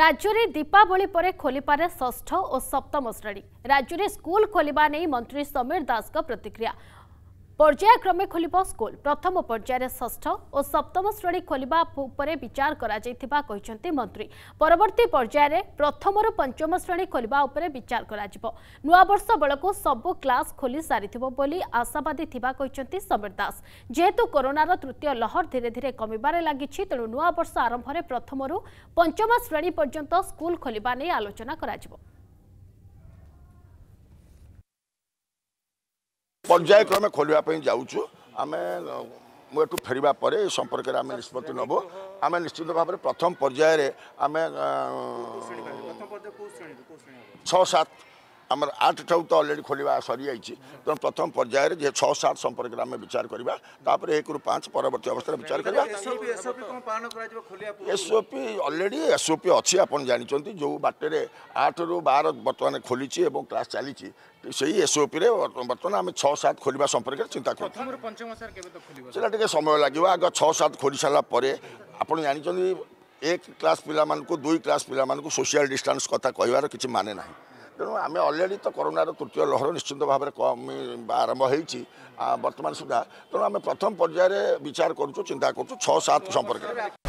ରାଜ୍ୟରେ ଦୀପାବଳି ପରେ ଖୋଲିପାରେ ଷଷ୍ଠ ଓ ସପ୍ତମ ଶ୍ରେଣୀ ରାଜ୍ୟରେ ସ୍କୁଲ ଖୋଲିବା ନେଇ ମନ୍ତ୍ରୀ ସମୀର ଦାସଙ୍କ ପ୍ରତିକ୍ରିୟା ପର୍ଯ୍ୟାୟକ୍ରମେ ଖୋଲିବ ସ୍କୁଲ ପ୍ରଥମ ପର୍ଯ୍ୟାୟରେ ଷଷ୍ଠ ଓ ସପ୍ତମ ଶ୍ରେଣୀ ଖୋଲିବା ଉପରେ ବିଚାର କରାଯାଇଥିବା କହିଛନ୍ତି ମନ୍ତ୍ରୀ ପରବର୍ତ୍ତୀ ପର୍ଯ୍ୟାୟରେ ପ୍ରଥମରୁ ପଞ୍ଚମ ଶ୍ରେଣୀ ଖୋଲିବା ଉପରେ ବିଚାର କରାଯିବ ନୂଆବର୍ଷ ବେଳକୁ ସବୁ କ୍ଲାସ୍ ଖୋଲି ସାରିଥିବ ବୋଲି ଆଶାବାଦୀ ଥିବା କହିଛନ୍ତି ସମୀର ଦାସ ଯେହେତୁ କରୋନାର ତୃତୀୟ ଲହର ଧୀରେ ଧୀରେ କମିବାରେ ଲାଗିଛି ତେଣୁ ନୂଆବର୍ଷ ଆରମ୍ଭରେ ପ୍ରଥମରୁ ପଞ୍ଚମ ଶ୍ରେଣୀ ପର୍ଯ୍ୟନ୍ତ ସ୍କୁଲ ଖୋଲିବା ନେଇ ଆଲୋଚନା କରାଯିବ ପର୍ଯ୍ୟାୟକ୍ରମେ ଖୋଲିବା ପାଇଁ ଯାଉଛୁ ଆମେ ମୁଁ ଏଠୁ ଫେରିବା ପରେ ଏ ସମ୍ପର୍କରେ ଆମେ ନିଷ୍ପତ୍ତି ନେବୁ ଆମେ ନିଶ୍ଚିତ ଭାବରେ ପ୍ରଥମ ପର୍ଯ୍ୟାୟରେ ଆମେ ଛଅ ସାତ আমার আর্ট ঠাউ তো অলরেডি খোলা সরি যাই তেমন প্রথম পর্যায়ে যে ছ সাত সম্পর্কে আমি বিচার করা তাপরে একু পাঁচ পরবর্তী অবস্থায় বিচার করা এসওপি অলরেডি এসওপি অছি আপনার জাঁচান যে বাটের আটরু বার বর্তমানে খোলিছি এবং ক্লাস চালিছি সেই এসওপিরে বর্তমানে আমি ছ সাত খোলা সম্পর্কে চিন্তা করি সেটা টিকি সময় লাগবে আগে ছ সাত খোলি সারা পরে আপনার জাঁচান এক ক্লাস পিলা দুই ক্লাস পিলা সোশিয়াল ডিষ্টান্স কথা কহবার কিছু মানে না ତେଣୁ ଆମେ ଅଲରେଡ଼ି ତ କରୋନାର ତୃତୀୟ ଲହର ନିଶ୍ଚିନ୍ତ ଭାବରେ କମି ଆରମ୍ଭ ହେଇଛି ବର୍ତ୍ତମାନ ସୁଦ୍ଧା ତେଣୁ ଆମେ ପ୍ରଥମ ପର୍ଯ୍ୟାୟରେ ବିଚାର କରୁଛୁ ଚିନ୍ତା କରୁଛୁ ଛଅ ସାତ ସମ୍ପର୍କରେ